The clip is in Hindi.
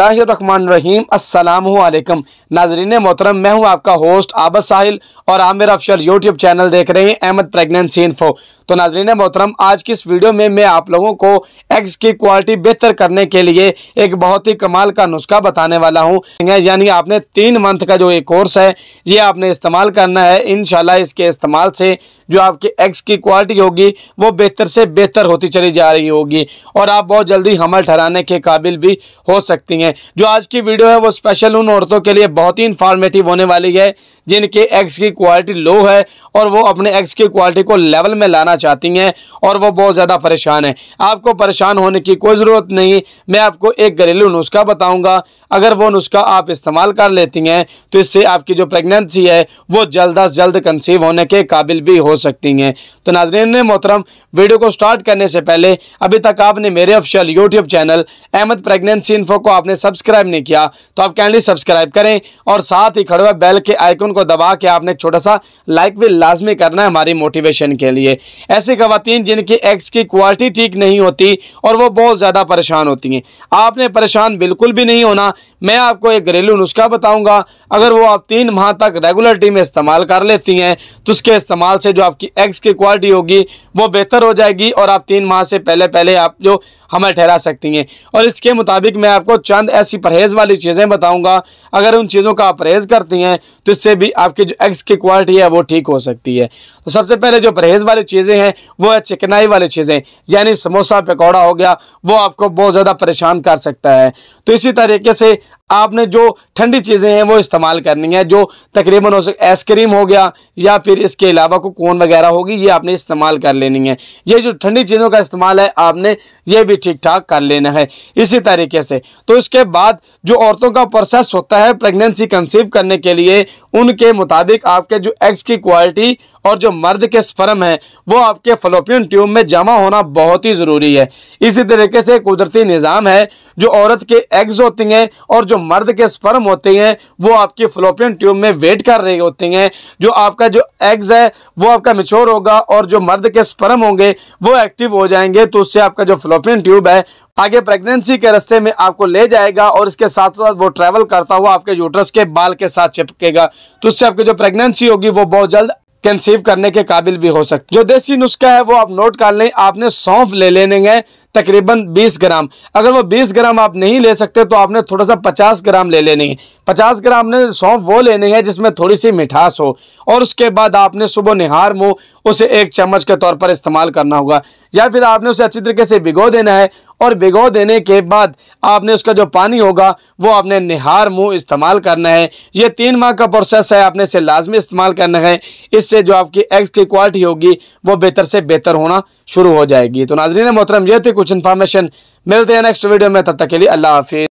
रहीम अस्सलाम नाजरीन मोहतरम मैं हूं आपका होस्ट आबद साहिल और आप मेरा अफशल यूट्यूब चैनल देख रहे हैं अहमद प्रेगनेंसी इन्फो तो नाजरीन मोहतरम आज की इस वीडियो में मैं आप लोगों को एग्स की क्वालिटी बेहतर करने के लिए एक बहुत ही कमाल का नुस्खा बताने वाला हूँ यानी आपने तीन मंथ का जो ये कोर्स है ये आपने इस्तेमाल करना है इन इसके इस्तेमाल से जो आपके एग्स की क्वालिटी होगी वो बेहतर से बेहतर होती चली जा रही होगी और आप बहुत जल्दी हमल ठहराने के काबिल भी हो सकती हैं करेंगे जो आज की वीडियो है वो स्पेशल उन औरतों के लिए बहुत ही इन्फॉर्मेटिव होने वाली है जिनके एग्स की क्वालिटी लो है और वो अपने एग्स की क्वालिटी को लेवल में लाना चाहती हैं और वो बहुत ज़्यादा परेशान है आपको परेशान होने की कोई ज़रूरत नहीं मैं आपको एक घरेलू नुस्खा बताऊँगा अगर वो नुस्खा आप इस्तेमाल कर लेती हैं तो इससे आपकी जो प्रेगनेंसी है वो जल्द अज जल्द कंसीव होने के काबिल भी हो सकती हैं तो नाजरीन मोहतरम वीडियो को स्टार्ट करने से पहले अभी तक आपने मेरे official YouTube channel Ahmed pregnancy info को आपने आपने सब्सक्राइब नहीं किया तो आप कैंडली सब्सक्राइब करें और साथ ही खड़े हुए बेल के आइकन को दबा के आपने एक छोटा सा लाइक भी लाजमी करना है हमारी मोटिवेशन के लिए ऐसी खातन जिनकी एक्स की क्वालिटी ठीक नहीं होती और वो बहुत ज़्यादा परेशान होती हैं आपने परेशान बिल्कुल भी नहीं होना मैं आपको एक घरेलू नुस्खा बताऊँगा अगर वो आप तीन माह तक रेगुलर टी में इस्तेमाल कर लेती हैं तो उसके इस्तेमाल से जो आपकी एग्स की क्वालिटी होगी वो बेहतर हो जाएगी और आप तीन माह से पहले पहले आप जो हमें ठहरा सकती हैं और इसके मुताबिक मैं आपको चंद चंद ऐसी परहेज़ वाली चीज़ें बताऊंगा अगर उन चीज़ों का आप परहेज़ करती हैं तो इससे भी आपकी जो एग्स की क्वालिटी है वो ठीक हो सकती है तो सबसे पहले जो परहेज़ वाली चीज़ें हैं वो है चिकनाई वाली चीज़ें यानी समोसा पकौड़ा हो गया वो आपको बहुत ज़्यादा परेशान कर सकता है तो इसी तरीके से आपने जो ठंडी चीज़ें हैं वो इस्तेमाल करनी है जो तकरीबन हो सके आइसक्रीम हो गया या फिर इसके अलावा को कोन वगैरह होगी ये आपने इस्तेमाल कर लेनी है ये जो ठंडी चीज़ों का इस्तेमाल है आपने ये भी ठीक ठाक कर लेना है इसी तरीके से तो इसके बाद जो औरतों का प्रोसेस होता है प्रेगनेंसी कंसीव करने के लिए उनके मुताबिक आपके जो एग्स की क्वालिटी और जो मर्द के स्पर्म है वो आपके फलोपियन ट्यूब में जमा होना बहुत ही ज़रूरी है इसी तरीके से कुदरती निज़ाम है जो औरत के एग्ज़ होती हैं और जो मर्द के स्पर्म होते हैं वो आपके फलोपियन ट्यूब में वेट कर रही होती हैं जो आपका जो एग्ज़ है वो आपका मिच्योर होगा और जो मर्द के स्पर्म होंगे वो एक्टिव हो जाएंगे तो उससे आपका जो फलोपियन ट्यूब है आगे प्रेगनेंसी के रास्ते में आपको ले जाएगा और इसके साथ साथ वो ट्रैवल करता हुआ आपके यूट्रस के बाल के साथ चिपकेगा तो उससे आपकी जो प्रेगनेंसी होगी वो बहुत जल्द कंसीव करने के काबिल भी हो सकते जो देसी नुस्खा है वो आप नोट कर लें आपने सौंफ ले लेने हैं तकरीबन 20 ग्राम अगर वो 20 ग्राम आप नहीं ले सकते तो आपने थोड़ा सा 50 ग्राम ले लेनी है 50 ग्राम ने सौंफ वो लेनी है जिसमें थोड़ी सी मिठास हो और उसके बाद आपने सुबह निहार मुँह उसे एक चम्मच के तौर पर इस्तेमाल करना होगा या फिर आपने उसे अच्छी तरीके से भिगो देना है और भिगो देने के बाद आपने उसका जो पानी होगा वो आपने निहार मुंह इस्तेमाल करना है ये तीन माह का प्रोसेस है आपने इसे लाजमी इस्तेमाल करना है इससे जो आपकी एग्स की क्वालिटी होगी वो बेहतर से बेहतर होना शुरू हो जाएगी तो नाजरीन मोहतरम ये थी कुछ इन्फॉर्मेशन मिलते हैं नेक्स्ट वीडियो में तब तक के लिए अल्लाह हाफिज़